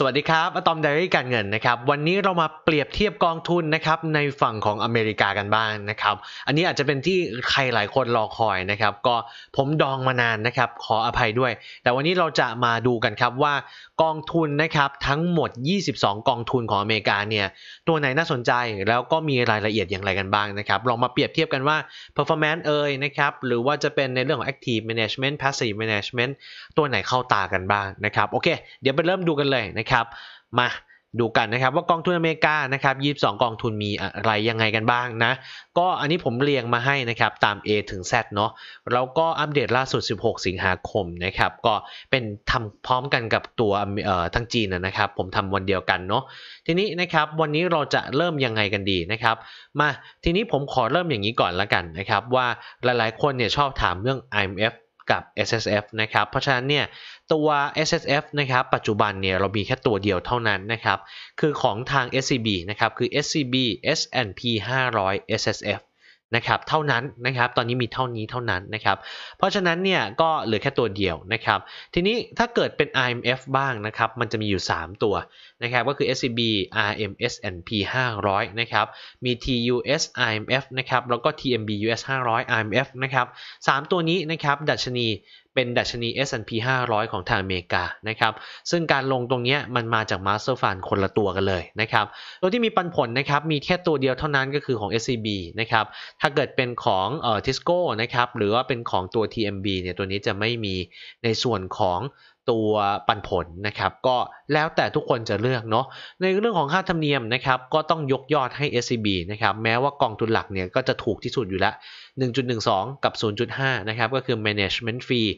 สวัสดีครับอะตอมไดรี่การเงินนะครับ วันนี้เรามาเปรียบเทียบกองทุนนะครับในฝั่งของอเมริกากันบ้างนะครับอันนี้อาจจะเป็นที่ใครหลายคนรอคอยนะครับก็ผมดองมานานนะครับขออภัยด้วย แต่วันนี้เราจะมาดูกันครับว่ากองทุนนะครับทั้งหมด 22 กองทุนของอเมริกาเนี่ยตัวไหนน่าสนใจแล้วก็มีรายละเอียดอย่างไรกันบ้างนะครับลองมาเปรียบเทียบกันว่า performance เอ่ยนะครับหรือว่าจะเป็นในเรื่องของ active management passive management ตัวไหนเข้าตากันบ้างนะครับโอเค เดี๋ยวไปเริ่มดูกันเลยนะครับมาดูกันนะครับว่ากองทุนอเมริกานะครับ22กองทุนมีอะไรยังไงกันบ้างนะ ก็อันนี้ผมเรียงมาให้นะครับตาม A ถึง Z เนาะแล้วก็อัปเดตล่าสุด 16 สิงหาคมนะครับ ก็เป็นทำพร้อมกันกับตัวเอ่อทั้งจีนนะครับ ผมทำวันเดียวกันเนาะ ทีนี้นะครับวันนี้เราจะเริ่มยังไงกันดีนะครับ มาทีนี้ผมขอเริ่มอย่างนี้ก่อนละกันนะครับ ว่าหลายๆคนเนี่ยชอบถามเรื่อง IMF กับ SSF นะครับ เพราะฉะนั้นเนี่ยตัว SSF นะครับปัจจุบันเนี่ยเรามีแค่ตัวเดียวเท่านั้นนะครับคือของทาง SCB นะครับคือ SCB S&P N 500 SSF นะครับเท่านั้นนะครับตอนนี้มีเท่านี้เท่านั้นนะครับเพราะฉะนั้นเนี่ยก็เหลือแค่ตัวเดียวนะครับทีนี้ถ้าเกิดเป็น IMF บ้างนะครับมันจะมีอยู่ 3 ตัวนะครับก็คือ SCB RM S&P N 500นะครับมี TUS IMF นะครับแล้วก็ TMB US 500 IMF นะครับ3ตัวนี้นะครับดัชนีเป็นดัชนี S&P 500 ของทางอเมริกา นะครับ ซึ่งการลงตรงนี้มันมาจาก Master Fund คนละตัวกันเลยนะครับตัวที่มีปันผลนะครับ มีแค่ตัวเดียวเท่านั้นก็คือของ SCB นะครับ ถ้าเกิดเป็นของเอ่อ t ส s c o นะครับ หรือว่าเป็นของตัว TMB เนี่ย ตัวนี้จะไม่มีในส่วนของตัวปันผลนะครับ ก็แล้วแต่ทุกคนจะเลือกเนาะ ในเรื่องของค่าธรรมเนียมนะครับ ก็ต้องยกยอดให้ SCB นะครับ แม้ว่ากองทุนหลักเนี่ยก็จะถูกที่สุดอยู่แล้ว1.12 กับ 0.5 นะครับ ก็คือ management fee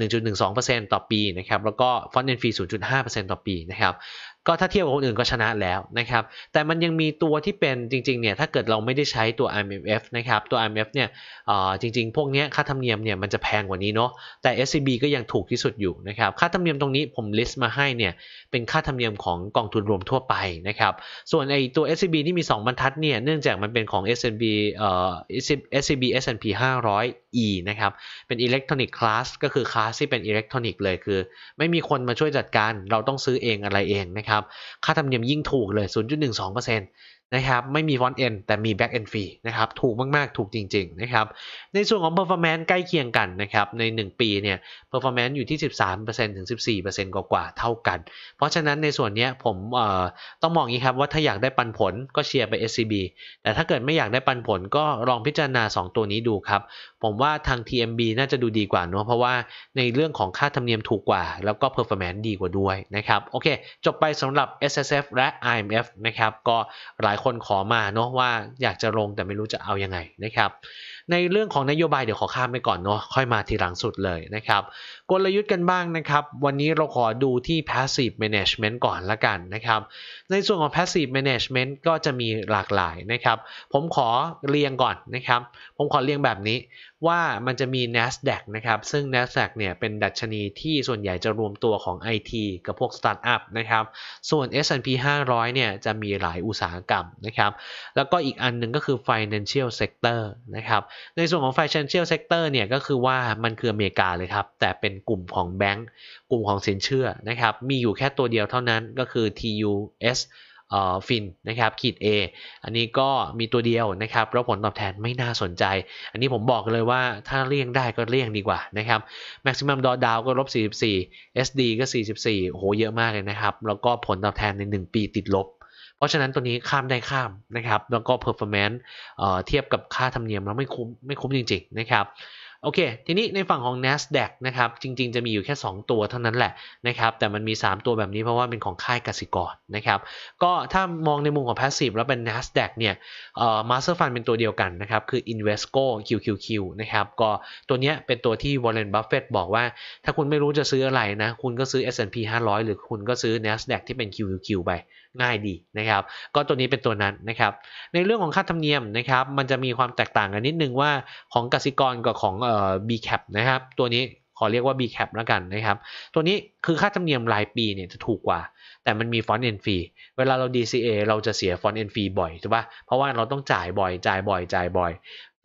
1.12%ต่อปีนะครับ แล้วก็ front end fee 0.5%ต่อปีนะครับ ก็ถ้าเทียบกับคนอื่นก็ชนะแล้วนะครับ แต่มันยังมีตัวที่เป็นจริง ๆ เนี่ย ถ้าเกิดเราไม่ได้ใช้ตัว IMF นะครับ ตัว IMF เนี่ย จริง ๆ พวกนี้ค่าธรรมเนียมเนี่ยมันจะแพงกว่านี้เนาะ แต่ SCB ก็ยังถูกที่สุดอยู่นะครับ ค่าธรรมเนียมตรงนี้ผมลิสต์มาให้เนี่ย เป็นค่าธรรมเนียมของกองทุนรวมทั่วไปนะครับ ส่วนไอตัว SCB ที่มี2บรรทัดเนี่ย เนื่องจากมันเป็นของ SCB เอ่อ SCB S&P 500 E นะครับ เป็นอล็กทรอนิกส์คลาสก็คือคลาสที่เป็นอิเล็กทรอนิกเลยคือ ไม่มีคนมาช่วยจัดการ เราต้องซื้อเองอะไรเองนะครับ ค่าธรรมเนียมยิ่งถูกเลย 0.12%นะครับ ไม่มีฟอนต์เอนแต่มีแบ็กเอนฟรีนะครับ ถูกมากๆ ถูกจริง ๆ นะครับ ในส่วนของ Performance ใกล้เคียงกันนะครับ ใน 1 ปี เนี่ย Performance อยู่ที่ 13%ถึง 14%กว่าๆเท่ากัน เพราะฉะนั้นในส่วนนี้ผมต้องมองอย่างนี้ครับ ว่าถ้าอยากได้ปันผลก็เชียร์ไป SCB แต่ถ้าเกิดไม่อยากได้ปันผลก็ลองพิจารณา 2 ตัวนี้ดูครับผมว่าทาง TMB น่าจะดูดีกว่าเนาะเพราะว่าในเรื่องของค่าธรรมเนียมถูกกว่าแล้วก็ Performance ดีกว่าด้วยนะครับโอเคจบไปสำหรับ SSF และ IMF นะครับก็หลายคนขอมาเนาะว่าอยากจะลงแต่ไม่รู้จะเอาอยัางไงนะครับในเรื่องของนโยบายเดี๋ยวขอข้ามไปก่อนเนาะค่อยมาทีหลังสุดเลยนะครับ กลยุทธ์กันบ้างนะครับ วันนี้เราขอดูที่ passive management ก่อนละกันนะครับ ในส่วนของ passive management ก็จะมีหลากหลายนะครับ ผมขอเรียงก่อนนะครับ ผมขอเรียงแบบนี้ว่ามันจะมี NASDAQ นะครับ ซึ่ง NASDAQ เนี่ย เป็นดัชนีที่ส่วนใหญ่จะรวมตัวของ IT กับพวกสตาร์ทอัพนะครับส่วน S&P 500 เนี่ยจะมีหลายอุตสาหกรรมนะครับแล้วก็อีกอันหนึ่งก็คือ financial sector นะครับในส่วนของ financial sector เนี่ยก็คือว่ามันคืออเมริกาเลยครับ แต่เป็นกลุ่มของแบงก์กลุ่มของสินเชื่อนะครับ มีอยู่แค่ตัวเดียวเท่านั้นก็คือ TUS เอ่อฟินนะครับขีด A อันนี้ก็มีตัวเดียวนะครับ แล้วผลตอบแทนไม่น่าสนใจ อันนี้ผมบอกเลยว่าถ้าเลี่ยงได้ก็เลี่ยงดีกว่านะครับ maximum draw down ก็ลบ44 SD ก็ 44โหเยอะมากเลยนะครับ แล้วก็ผลตอบแทนใน 1 ปีติดลบเพราะฉะนั้นตัวนี้ข้ามได้ข้ามนะครับ แล้วก็ performance นซ์เทียบกับค่าธรรมเนียมแล้วไม่คุ้มไม่คุ้มจริงๆนะครับ โอเค ทีนี้ในฝั่งของ NASDAQ นะครับ จริงๆจะมีอยู่แค่ 2 ตัวเท่านั้นแหละนะครับ แต่มันมี 3 ตัวแบบนี้เพราะว่าเป็นของค่ายกสิกรนะครับ ก็ถ้ามองในมุมของ Passive แล้วเป็น NASDAQ เนี่ยเอ่อ Master Fund เป็นตัวเดียวกันนะครับคือ Invesco QQQ นะครับก็ตัวเนี้ยเป็นตัวที่ Warren Buffett บอกว่าถ้าคุณไม่รู้จะซื้ออะไรนะคุณก็ซื้อ S&P 500หรือคุณก็ซื้อ NASDAQ ที่เป็น QQQ ไปง่ายดีนะครับก็ตัวนี้เป็นตัวนั้นนะครับในเรื่องของค่าธรรมเนียมนะครับมันจะมีความแตกต่างกันนิดนึงว่าของกสิกรกับของเอ่อ b cap นะครับตัวนี้ขอเรียกว่า b cap แล้วกันนะครับตัวนี้คือค่าธรรมเนียมรายปีเนี่ยจะถูกกว่า แต่มันมีฟอนต์เอ็นฟรีเวลาเรา DCA เราจะเสียฟอนต์เอ็นฟรีบ่อยถูกปะเพราะว่าเราต้องจ่ายบ่อยจ่ายบ่อยจ่ายบ่อย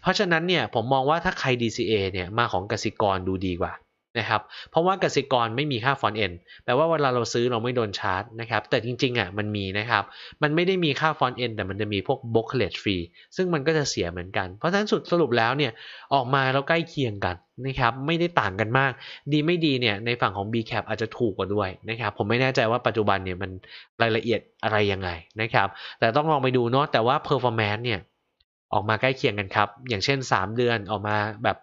เพราะฉะนั้นเนี่ยผมมองว่าถ้าใคร DCA เนี่ยมาของกสิกรดูดีกว่านะครับ เพราะว่ากสิกรไม่มีค่าฟอนต์เอ็น แปลว่าเวลาเราซื้อเราไม่โดนชาร์จนะครับ แต่จริงๆอ่ะมันมีนะครับ มันไม่ได้มีค่าฟอนต์เอ็นแต่มันจะมีพวกบล็อกเลตฟรีซึ่งมันก็จะเสียเหมือนกัน เพราะฉะนั้นสุดสรุปแล้วเนี่ย ออกมาเราใกล้เคียงกันนะครับ ไม่ได้ต่างกันมาก ดีไม่ดีเนี่ยในฝั่งของ BCAP อาจจะถูกกว่าด้วยนะครับ ผมไม่แน่ใจว่าปัจจุบันเนี่ยมันรายละเอียดอะไรยังไงนะครับ แต่ต้องลองไปดูเนาะ แต่ว่า performance เนี่ยออกมาใกล้เคียงกันครับ อย่างเช่น 3 เดือนออกมาแบบ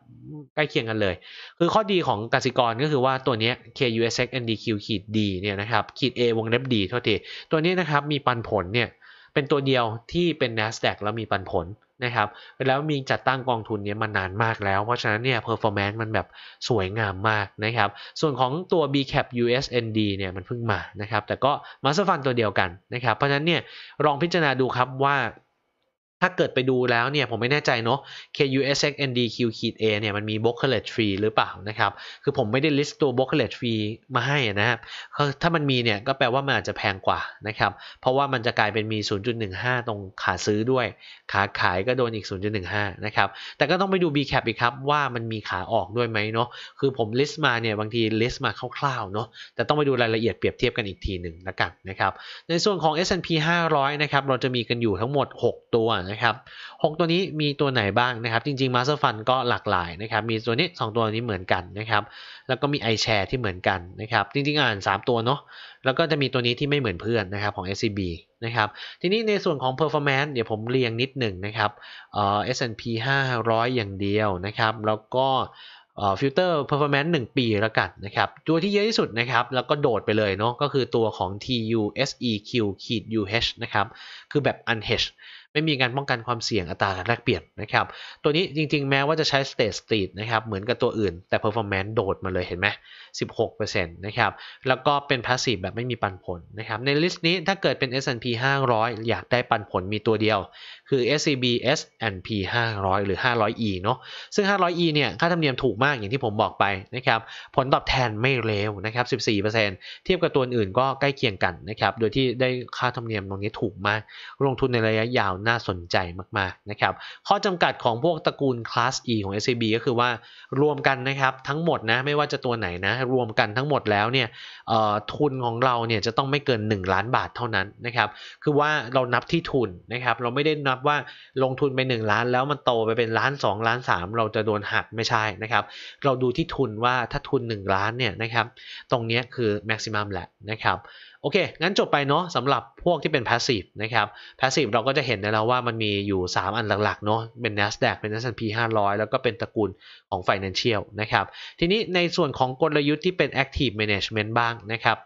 ใกล้เคียงกันเลย คือข้อดีของกสิกรก็คือว่าตัวนี้ KUSX NDQ ขีด D เนี่ยนะครับขีด A วงเล็บ D เท่าทีตัวนี้นะครับมีปันผลเนี่ยเป็นตัวเดียวที่เป็น NASDAQ แล้วมีปันผลนะครับ แล้วมีจัดตั้งกองทุนนี้มานานมากแล้ว เพราะฉะนั้นเนี่ย performance มันแบบสวยงามมากนะครับ ส่วนของตัว BCAP USND เนี่ยมันเพิ่งมานะครับ แต่ก็มาสฟันตัวเดียวกันนะครับ เพราะฉะนั้นเนี่ยลองพิจารณาดูครับว่าถ้าเกิดไปดูแล้วเนี่ยผมไม่แน่ใจเนาะ KUSXNDQ-A เนี่ยมันมี brokerage fee หรือเปล่านะครับ คือผมไม่ได้ list ตัว brokerage fee มาให้นะครับ ถ้ามันมีเนี่ยก็แปลว่ามันอาจจะแพงกว่านะครับ เพราะว่ามันจะกลายเป็นมี 0.15 ตรงขาซื้อด้วย ขาขายก็โดนอีก 0.15 นะครับ แต่ก็ต้องไปดู BCAP อีกครับ ว่ามันมีขาออกด้วยไหมเนาะ คือผม list มาเนี่ยบางที list มาคร่าวๆ เนาะ แต่ต้องไปดูรายละเอียดเปรียบเทียบกันอีกทีหนึ่งละกันนะครับ ในส่วนของ S&P 500นะครับเราจะมีกันอยู่ทั้งหมด 6 ตัวะครับ6ตัวนี้มีตัวไหนบ้างนะครับจริงๆ Master Fund ก็หลากหลายนะครับมีตัวนี้ 2 ตัวนี้เหมือนกันนะครับแล้วก็มี iShare ที่เหมือนกันนะครับจริงๆอ่าน 3 ตัวเนาะแล้วก็จะมีตัวนี้ที่ไม่เหมือนเพื่อนนะครับของ SCB นะครับทีนี้ในส่วนของ performance เดี๋ยวผมเรียงนิดหนึ่งนะครับเอ่อ S&P 500 อย่างเดียวนะครับแล้วก็ฟิลเตอร์เพอร์ฟอร์แมนซ์หนึ่งปีแล้วกันนะครับตัวที่เยอะที่สุดนะครับแล้วก็โดดไปเลยเนาะก็คือตัวของ TUSEQ ขีด UH นะครับคือแบบ unhedged ไม่มีการป้องกันความเสี่ยงอัตราการแลกเปลี่ยนนะครับ ตัวนี้จริงๆ แม้ว่าจะใช้ State Street นะครับเหมือนกับตัวอื่น แต่ Performance โดดมาเลยเห็นไหม 16%นะครับ แล้วก็เป็น Passive แบบไม่มีปันผลนะครับ ในลิสต์นี้ถ้าเกิดเป็น S&P 500 อยากได้ปันผลมีตัวเดียว คือ SCB S&P 500 หรือ 500E เนาะซึ่ง 500E เนี่ย ค่าธรรมเนียมถูกมากอย่างที่ผมบอกไปนะครับผลตอบแทนไม่เลวนะครับ 14%เทียบกับตัวอื่นก็ใกล้เคียงกันนะครับโดยที่ได้ค่าธรรมเนียมตรงนี้ถูกมาก ลงทุนในระยะยาวน่าสนใจมาก ๆ นะครับ ข้อจำกัดของพวกตระกูลคลาส E ของ SCB ก็คือว่ารวมกันนะครับ ทั้งหมดนะไม่ว่าจะตัวไหนนะรวมกันทั้งหมดแล้วเนี่ยทุนของเราเนี่ยจะต้องไม่เกิน 1 ล้านบาทเท่านั้นนะครับ คือว่าเรานับที่ทุนนะครับเราไม่ได้นับว่าลงทุนไป1ล้านแล้วมันโตไปเป็นล้าน2ล้าน 3 เราจะโดนหักไม่ใช่นะครับ เราดูที่ทุนว่าถ้าทุน1ล้านเนี่ยนะครับตรงนี้คือแม็กซิมัมแหละนะครับโอเค งั้นจบไปเนาะสำหรับพวกที่เป็น passive นะครับ passive เราก็จะเห็นได้แล้วว่ามันมีอยู่ 3 อันหลักๆ เนาะ เป็น NASDAQ เป็น S&P 500 แล้วก็เป็นตระกูลของ financial นะครับ ทีนี้ในส่วนของกลยุทธ์ที่เป็น active management บ้างนะครับ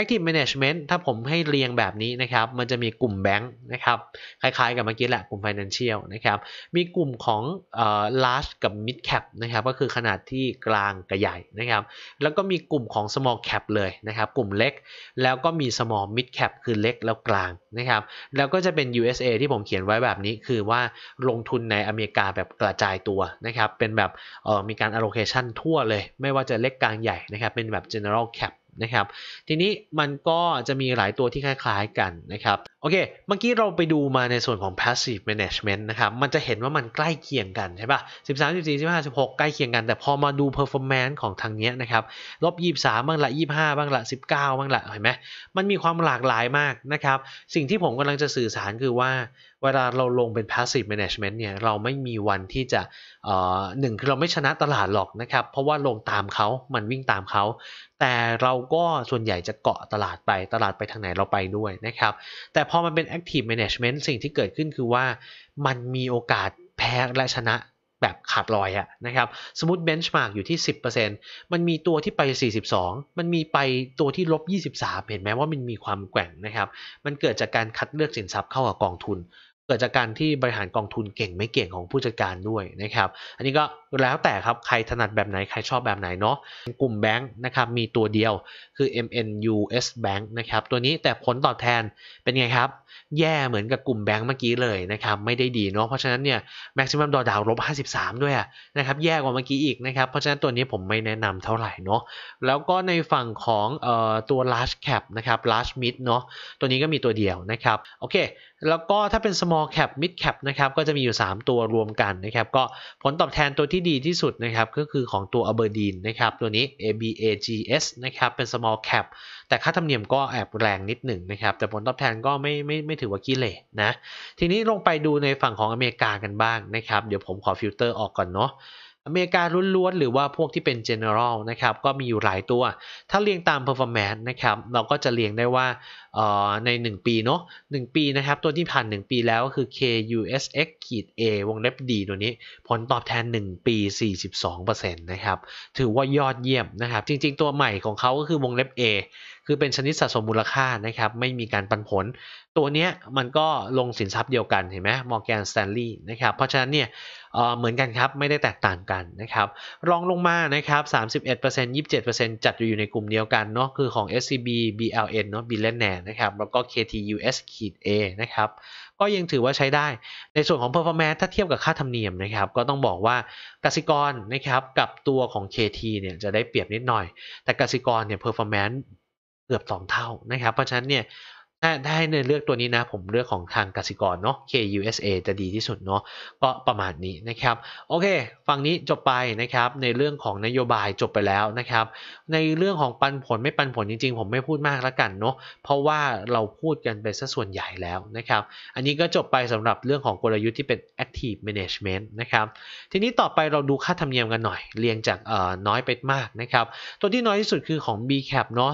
active management ถ้าผมให้เรียงแบบนี้นะครับ มันจะมีกลุ่มแบงค์นะครับ คล้ายๆ กับเมื่อกี้แหละกลุ่ม financial นะครับ มีกลุ่มของเอ่อ large กับ mid cap นะครับ ก็คือขนาดที่กลางกับใหญ่นะครับ แล้วก็มีกลุ่มของ small cap เลยนะครับ กลุ่มเล็กแล้วก็มี small mid cap คือเล็กแล้วกลางนะครับ แล้วก็จะเป็น USA ที่ผมเขียนไว้แบบนี้คือว่าลงทุนในอเมริกาแบบกระจายตัวนะครับ เป็นแบบมีการ allocation ทั่วเลย ไม่ว่าจะเล็กกลางใหญ่นะครับ เป็นแบบ general cap นะครับ ทีนี้มันก็จะมีหลายตัวที่คล้ายๆกันนะครับ โอเค เมื่อกี้เราไปดูมาในส่วนของ passive management นะครับ มันจะเห็นว่ามันใกล้เคียงกันใช่ปะ่ะ 13 14 15 16ใกล้เคียงกันแต่พอมาดู performance ของทางนี้นะครับลบ23บ้างละ25 บ้างละ19 บ้างละเห็นไหมมันมีความหลากหลายมากนะครับ สิ่งที่ผมกำลังจะสื่อสารคือว่าเวลาเราลงเป็น passive management เนี่ย เราไม่มีวันที่จะหนึ่งคือเราไม่ชนะตลาดหรอกนะครับ เพราะว่าลงตามเขามันวิ่งตามเขา แต่เราก็ส่วนใหญ่จะเกาะตลาดไปตลาดไปทางไหนเราไปด้วยนะครับ แต่พอมันเป็น active management สิ่งที่เกิดขึ้นคือว่า มันมีโอกาสแพ้และชนะแบบขาดลอยอะนะครับ สมมติเบนช h m า r k กอยู่ที่ 10%มันมีตัวที่ไป 42 มันมีไปตัวที่ลบ 23เห็นไหมว่ามันมีความแกว่งนะครับ มันเกิดจากการคัดเลือกสินทรัพย์เข้ากับกองทุนเกิดจากการที่บริหารกองทุนเก่งไม่เก่งของผู้จัดการด้วยนะครับ อันนี้ก็แล้วแต่ครับใครถนัดแบบไหนใครชอบแบบไหนเนาะ กลุ่มแบงค์นะครับ มีตัวเดียวคือ MNUS Bank นะครับ ตัวนี้แต่ผลตอบแทนเป็นไงครับแย่เหมือนกับกลุ่มแบงก์เมื่อกี้เลยนะครับ ไม่ได้ดีเนาะเพราะฉะนั้นเนี่ยแม็กซิมัมดอดาวลบ53 ด้วยนะครับแย่กว่าเมื่อกี้อีกนะครับ เพราะฉะนั้นตัวนี้ผมไม่แนะนำเท่าไหร่เนาะแล้วก็ในฝั่งของออตัว large cap นะครับ large mid เนาะตัวนี้ก็มีตัวเดียวนะครับ โอเค แล้วก็ถ้าเป็น small cap mid cap นะครับก็จะมีอยู่ 3 ตัวรวมกันนะครับก็ผลตอบแทนตัวที่ดีที่สุดนะครับก็คือของตัว Aberdeen นะครับตัวนี้ ABAGS นะครับเป็น small cap แต่ค่าธรรมเนียมก็แอบแรงนิดหนึ่งนะครับแต่ผลตอบแทนก็ไม่ไมไม่ถือว่ากิเลสนะ ทีนี้ลงไปดูในฝั่งของอเมริกากันบ้างนะครับ เดี๋ยวผมขอฟิลเตอร์ออกก่อนเนาะอเมริกาล้วนๆหรือว่าพวกที่เป็น general นะครับ ก็มีอยู่หลายตัว ถ้าเรียงตาม performance นะครับ เราก็จะเรียงได้ว่าใน 1 ปีเนาะ1ปีนะครับตัวที่ผ่าน1 ปีแล้วก็คือ KUSX ขีด A วงเล็บ D ตัวนี้ ผลตอบแทน 1 ปี 42%นะครับถือว่ายอดเยี่ยมนะครับจริงๆ ตัวใหม่ของเขาก็คือวงเล็บ A คือเป็นชนิดสะสมมูลค่านะครับไม่มีการปันผล ตัวเนี้ยมันก็ลงสินทรัพย์เดียวกันเห็นไหมมอร์แกนสแตนลีย์นะครับเพราะฉะนั้นเนี่ยเหมือนกันครับ ไม่ได้แตกต่างกันนะครับรองลงมานะครับ 31% 27%จัดอยู่ในกลุ่มเดียวกันเนาะคือของ SCB BLN เนาะ b i l l i o n a i r นะครับ แล้วก็ KTUS ขีด A นะครับ ก็ยังถือว่าใช้ได้ ในส่วนของ performance ถ้าเทียบกับค่าธรรมเนียมนะครับ ก็ต้องบอกว่ากสิกรนะครับ กับตัวของ KT เนี่ยจะได้เปรียบนิดหน่อย แต่กสิกรเนี่ย performance เกือบ2เท่านะครับ เพราะฉะนั้นเนี่ยถ้าได้เนเลือกตัวนี้นะ ผมเลือกของทางกสิกรเนาะ KUSA จะดีที่สุดเนาะก็ประมาณนี้นะครับ โอเคฝั่งนี้จบไปนะครับ ในเรื่องของนโยบายจบไปแล้วนะครับในเรื่องของปันผลไม่ปันผลจริงๆผมไม่พูดมากแล้วกันเนาะเพราะว่าเราพูดกันไปซะส่วนใหญ่แล้วนะครับอันนี้ก็จบไปสำหรับเรื่องของกลยุทธ์ที่เป็น active management นะครับทีนี้ต่อไปเราดูค่าธรรมเนียมกันหน่อยเรียงจากน้อยไปมากนะครับตัวที่น้อยที่สุดคือของ BCAP เนาะ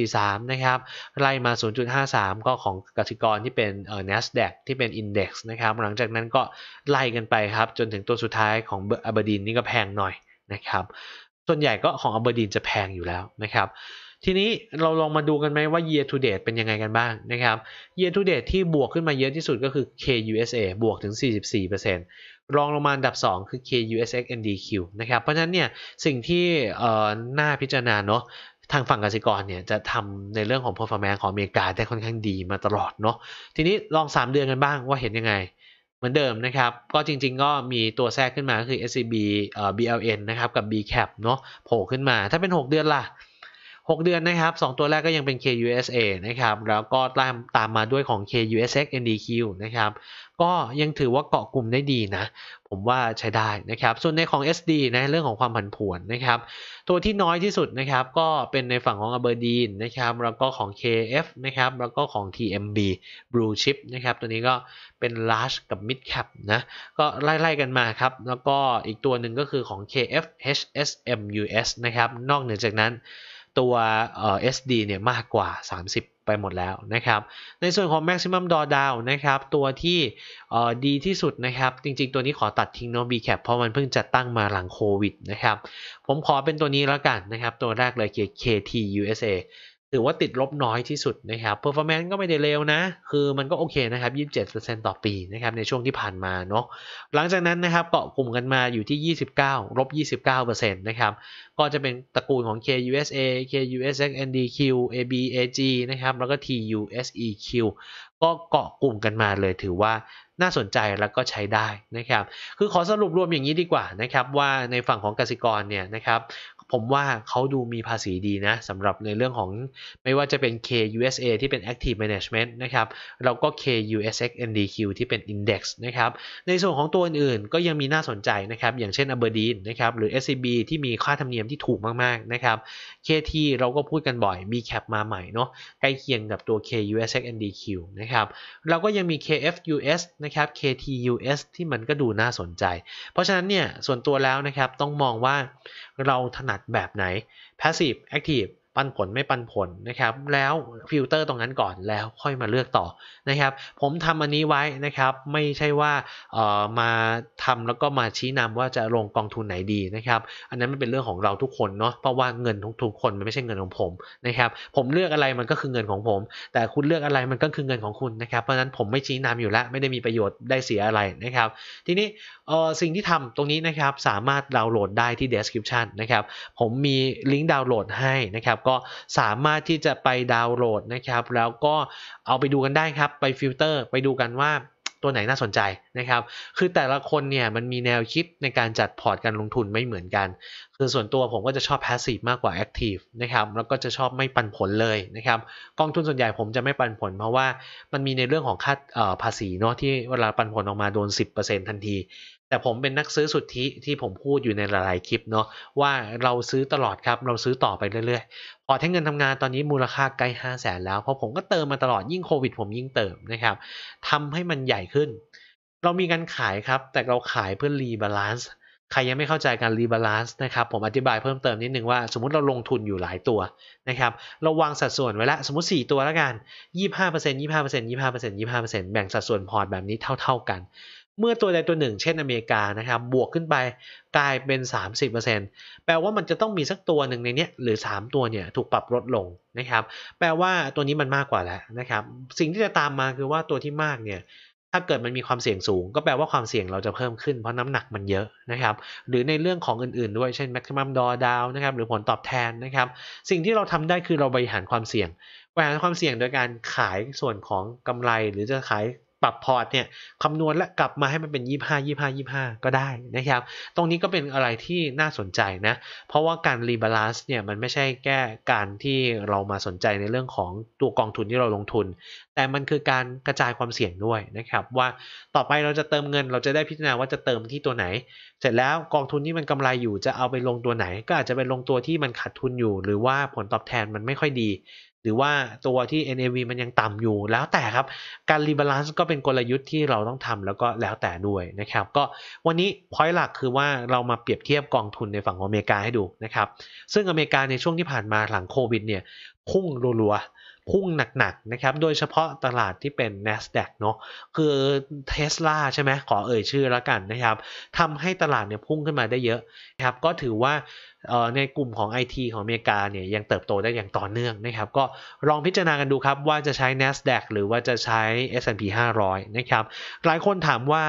0.43 นะครับไล่มา 0.53 3ก็ของกสิกรที่เป็นเอ่อ NASDAQ ที่เป็น Index นะครับ หลังจากนั้นก็ไล่กันไปครับจนถึงตัวสุดท้ายของอับดินนี่ก็แพงหน่อยนะครับ ส่วนใหญ่ก็ของอับดินจะแพงอยู่แล้วนะครับ ทีนี้เราลองมาดูกันไหมว่า year to date เป็นยังไงกันบ้างนะครับ year to date ที่บวกขึ้นมาเยอะที่สุดก็คือ KUSA บวกถึง 44%รองลงมาอันดับ 2 คือ KUSX NDQ นะครับเพราะฉะนั้นเนี่ยสิ่งที่น่าพิจารณาเนาะทางฝั่งกสิกรเนี่ยจะทำในเรื่องของ performance ของอเมริกาได้ค่อนข้างดีมาตลอดเนาะ ทีนี้ลอง 3 เดือนกันบ้างว่าเห็นยังไง เหมือนเดิมนะครับ ก็จริงๆก็มีตัวแทรกขึ้นมาก็คือ SCB เอ่อ BLN นะครับกับ BCAP เนาะโผล่ขึ้นมา ถ้าเป็น 6 เดือนล่ะ6 เดือนนะครับ2ตัวแรกก็ยังเป็น KUSA นะครับ แล้วก็ตามตามมาด้วยของ KUSX NDQ นะครับ ก็ยังถือว่าเกาะกลุ่มได้ดีนะ ผมว่าใช้ได้นะครับ ส่วนในของ SD นะ เรื่องของความผันผวนนะครับ ตัวที่น้อยที่สุดนะครับ ก็เป็นในฝั่งของ Aberdeen นนะครับ แล้วก็ของ KF นะครับ แล้วก็ของ TMB Blue Chip นะครับ ตัวนี้ก็เป็น large กับ mid cap นะ ก็ไล่ๆกันมาครับ แล้วก็อีกตัวหนึ่งก็คือของ KF HSMUS นะครับ นอกเหนือจากนั้นตัวเอ่อ SD เนี่ยมากกว่า 30 ไปหมดแล้วนะครับ ในส่วนของ maximum drawdown นะครับ ตัวที่เอ่อดีที่สุดนะครับ จริงๆ ตัวนี้ขอตัดทิ้งเนาะ BCAP เพราะมันเพิ่งจะตั้งมาหลังโควิดนะครับ ผมขอเป็นตัวนี้แล้วกันนะครับ ตัวแรกเลย KTUSA ถือว่าติดลบน้อยที่สุดนะครับ performance ก็ไม่ได้เลวนะ คือมันก็โอเคนะครับ 27%ต่อปีนะครับ ในช่วงที่ผ่านมาเนาะ หลังจากนั้นนะครับเกาะกลุ่มกันมาอยู่ที่ 29 ลบ 29%นะครับ ก็จะเป็นตระกูลของ KUSA KUSXNDQ ABAG นะครับ แล้วก็ TUSEQ ก็เกาะกลุ่มกันมาเลยถือว่าน่าสนใจแล้วก็ใช้ได้นะครับ คือขอสรุปรวมอย่างนี้ดีกว่านะครับว่าในฝั่งของกสิกรเนี่ยนะครับผมว่าเขาดูมีภาษีดีนะสำหรับในเรื่องของไม่ว่าจะเป็น KUSA ที่เป็น Active Management นะครับเราก็ KUSXNDQ ที่เป็น Index นะครับ ในส่วนของตัวอื่นๆ ก็ยังมีน่าสนใจนะครับ อย่างเช่น Aberdeen นะครับ หรือ SCB ที่มีค่าธรรมเนียมที่ถูกมากๆ นะครับ KT เราก็พูดกันบ่อย BCAP มาใหม่เนาะใกล้เคียงกับตัว KUSXNDQ นะครับเราก็ยังมี KFUS นะครับ KTUS ที่มันก็ดูน่าสนใจ เพราะฉะนั้นเนี่ยส่วนตัวแล้วนะครับต้องมองว่าเราถนัดแบบไหน Passive Active ปันผลไม่ปันผลนะครับแล้วฟิลเตอร์ตรงนั้นก่อนแล้วค่อยมาเลือกต่อนะครับ ผมทำอันนี้ไว้นะครับ ไม่ใช่ว่าเอ่อมาทำแล้วก็มาชี้นำว่าจะลงกองทุนไหนดีนะครับ อันนั้นมันเป็นเรื่องของเราทุกคนเนาะเพราะว่าเงินทุกกคนมันไม่ใช่เงินของผมนะครับ ผมเลือกอะไรมันก็คือเงินของผม แต่คุณเลือกอะไรมันก็คือเงินของคุณนะครับเพราะนั้นผมไม่ชี้นำอยู่แล้วไม่ได้มีประโยชน์ได้เสียอะไรนะครับ ทีนี้เอ่อสิ่งที่ทำตรงนี้นะครับสามารถดาวน์โหลดได้ที่ description นะครับ ผมมีลิงก์ดาวน์โหลดให้นะครับก็สามารถที่จะไปดาวน์โหลดนะครับ แล้วก็เอาไปดูกันได้ครับไปฟิลเตอร์ไปดูกันว่าตัวไหนน่าสนใจนะครับ คือแต่ละคนเนี่ยมันมีแนวคิดในการจัดพอร์ตการลงทุนไม่เหมือนกัน คือส่วนตัวผมก็จะชอบพาสซีฟมากกว่าแอคทีฟนะครับแล้วก็จะชอบไม่ปันผลเลยนะครับกองทุนส่วนใหญ่ผมจะไม่ปันผล เพราะว่ามันมีในเรื่องของค่าภาษีเนาะที่เวลาปันผลออกมาโดน 10%ทันทีแต่ผมเป็นนักซื้อสุทธิที่ผมพูดอยู่ในหลายๆคลิปเนาะว่าเราซื้อตลอดครับ เราซื้อต่อไปเรื่อยๆพอทท้งเงินทำงานตอนนี้มูลค่าใกล้ห้าแสนแล้วเพราะผมก็เติมมาตลอดยิ่งโควิดผมยิ่งเติมนะครับทำให้มันใหญ่ขึ้น เรามีการขายครับ แต่เราขายเพื่อรีบาลานซ์ใครยังไม่เข้าใจการรีบาลานซ์นะครับ ผมอธิบายเพิ่มเติมนิดนึงว่าสมมติเราลงทุนอยู่หลายตัวนะครับเราวางสัดส่วนไว้ละ สมมติ4ตัวแล้วกัน25% 25% 25% 25%แบ่งสัดส่วนพอร์ตแบบนี้เท่า ๆกันเมื่อ ตัวใดตัวหนึ่งเช่นอเมริกานะครับบวกขึ้นไปกลายเป็น 30%แปลว่ามันจะต้องมีสักตัวหนึ่งในนี้หรือ 3 ตัว เนี่ย ถูกปรับลดลงนะครับ แปลว่าตัวนี้มันมากกว่าแล้วนะครับสิ่งที่จะตามมาคือว่าตัวที่มากเนี่ยถ้าเกิดมันมีความเสี่ยงสูง ก็แปลว่าความเสี่ยงเราจะเพิ่มขึ้นเพราะน้ำหนักมันเยอะนะครับ หรือในเรื่องของอื่นๆด้วยเช่น maximum draw down นะครับหรือผลตอบแทนนะครับ สิ่งที่เราทำได้คือเราบริหารความเสี่ยงบริหารความเสี่ยงโดยการขายส่วนของกำไรหรือจะขายปรับพอร์ตเนี่ยคำนวณและกลับมาให้มันเป็น 25 25 25ก็ได้นะครับ ตรงนี้ก็เป็นอะไรที่น่าสนใจนะ เพราะว่าการรีบาลานซ์เนี่ยมันไม่ใช่แก้การที่เรามาสนใจในเรื่องของตัวกองทุนที่เราลงทุน แต่มันคือการกระจายความเสี่ยงด้วยนะครับ ว่าต่อไปเราจะเติมเงินเราจะได้พิจารณาว่าจะเติมที่ตัวไหน เสร็จแล้วกองทุนที่มันกำไรอยู่จะเอาไปลงตัวไหน ก็อาจจะไปลงตัวที่มันขาดทุนอยู่ หรือว่าผลตอบแทนมันไม่ค่อยดีหรือว่าตัวที่ NAV มันยังต่ำอยู่ แล้วแต่ครับ การรีบาลานซ์ก็เป็นกลยุทธ์ที่เราต้องทำแล้วก็แล้วแต่ด้วยนะครับ ก็วันนี้พอยต์หลักคือว่าเรามาเปรียบเทียบกองทุนในฝั่งออเมริกาให้ดูนะครับ ซึ่งอเมริกาในช่วงที่ผ่านมาหลังโควิดเนี่ย พุ่งรัวๆพุ่งหนักๆนะครับ โดยเฉพาะตลาดที่เป็น NASDAQ เนาะคือเท sla ใช่ไหมขอเอ่ยชื่อแล้วกันนะครับทำให้ตลาดเนี่ยพุ่งขึ้นมาได้เยอะนะครับ ก็ถือว่าในกลุ่มของ IT ของอเมริกาเนี่ยยังเติบโตได้อย่างต่อเนื่องนะครับ ก็ลองพิจารณากันดูครับว่าจะใช้ NASDAQ หรือว่าจะใช้ S&P 500 นะครับ หลายคนถามว่า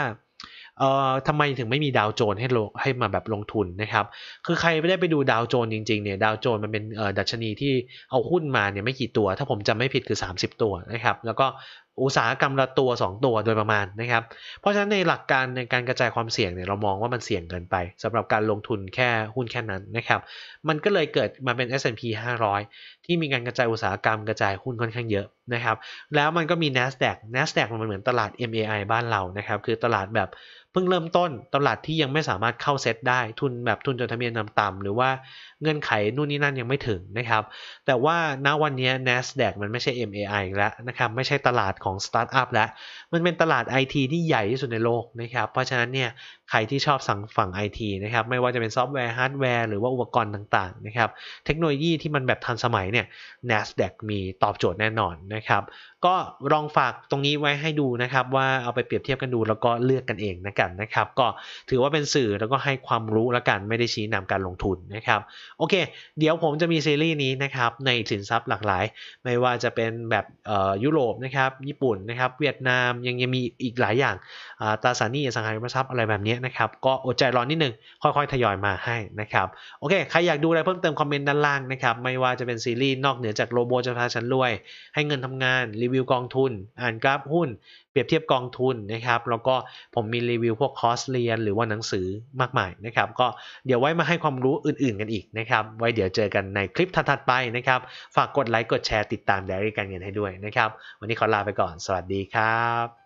เอ่อทำไมถึงไม่มีดาวโจนให้ลงให้มาแบบลงทุนนะครับ คือใครไม่ได้ไปดูดาวโจนจริงๆเนี่ย ดาวโจนมันเป็นดัชนีที่เอาหุ้นมาเนี่ยไม่กี่ตัว ถ้าผมจำไม่ผิดคือ 30 ตัวนะครับ แล้วก็อุตสาหกรรมละตัว 2 ตัวโดยประมาณนะครับ เพราะฉะนั้นในหลักการในการกระจายความเสี่ยงเนี่ยเรามองว่ามันเสี่ยงเกินไป สำหรับการลงทุนแค่หุ้นแค่นั้นนะครับ มันก็เลยเกิดมาเป็น S&P 500 ที่มีการกระจายอุตสาหกรรมกระจายหุ้นค่อนข้างเยอะนะครับ แล้วมันก็มี NASDAQ NASDAQ มันเหมือนตลาด MAI บ้านเรานะครับคือตลาดแบบเพิ่งเริ่มต้นตลาดที่ยังไม่สามารถเข้าเซ็ตได้ทุนแบบทุนจดทะเบียนนำต่ำหรือว่าเงื่อนไขนู่นนี่นั่นยังไม่ถึงนะครับ แต่ว่าณวันนี้ NASDAQ มันไม่ใช่ MAI แล้วนะครับไม่ใช่ตลาดของสตาร์ทอัพแล้วมันเป็นตลาด IT ที่ใหญ่ที่สุดในโลกนะครับ เพราะฉะนั้นเนี่ยใครที่ชอบสั่งฝั่ง IT นะครับไม่ว่าจะเป็นซอฟต์แวร์ฮาร์ดแวร์หรือว่าอุปกรณ์ต่าง ๆ นะครับ เทคโนโลยีที่มันแบบทันสมัยเนี่ย NASDAQ มีตอบโจทย์แน่นอนนะครับก็ลองฝากตรงนี้ไว้ให้ดูนะครับ ว่าเอาไปเปรียบเทียบกันดู แล้วก็เลือกกันเองนะกันนะครับก็ถือว่าเป็นสื่อแล้วก็ให้ความรู้แล้วกันไม่ได้ชี้นำการลงทุนนะครับโอเค เดี๋ยวผมจะมีซีรีส์นี้นะครับในสินทรัพย์หลากหลาย ไม่ว่าจะเป็นแบบยุโรปนะครับญี่ปุ่นนะครับ เวียดนามยังยังมีอีกหลายอย่างตาสานี่สังหาริมทรัพย์อะไรแบบนี้นะครับก็อดใจรอนนิดนึงค่อยๆทยอยมาให้นะครับโอเคใครอยากดูอะไรเพิ่มเติมคอมเมนต์ด้านล่างนะครับไม่ว่าจะเป็นซีรีส์นอกเหนือจากโรโบจะพาฉันรวยให้เงินทำงานรีวิวกองทุน อ่านกราฟหุ้น เปรียบเทียบกองทุนนะครับ แล้วก็ผมมีรีวิวพวกคอร์สเรียนหรือว่าหนังสือมากมายนะครับ ก็เดี๋ยวไว้มาให้ความรู้อื่นๆกันอีกนะครับ ไว้เดี๋ยวเจอกันในคลิปถัดๆไปนะครับ ฝากกดไลค์ กดแชร์ ติดตามแดรี่การเงินให้ด้วยนะครับ วันนี้ขอลาไปก่อน สวัสดีครับ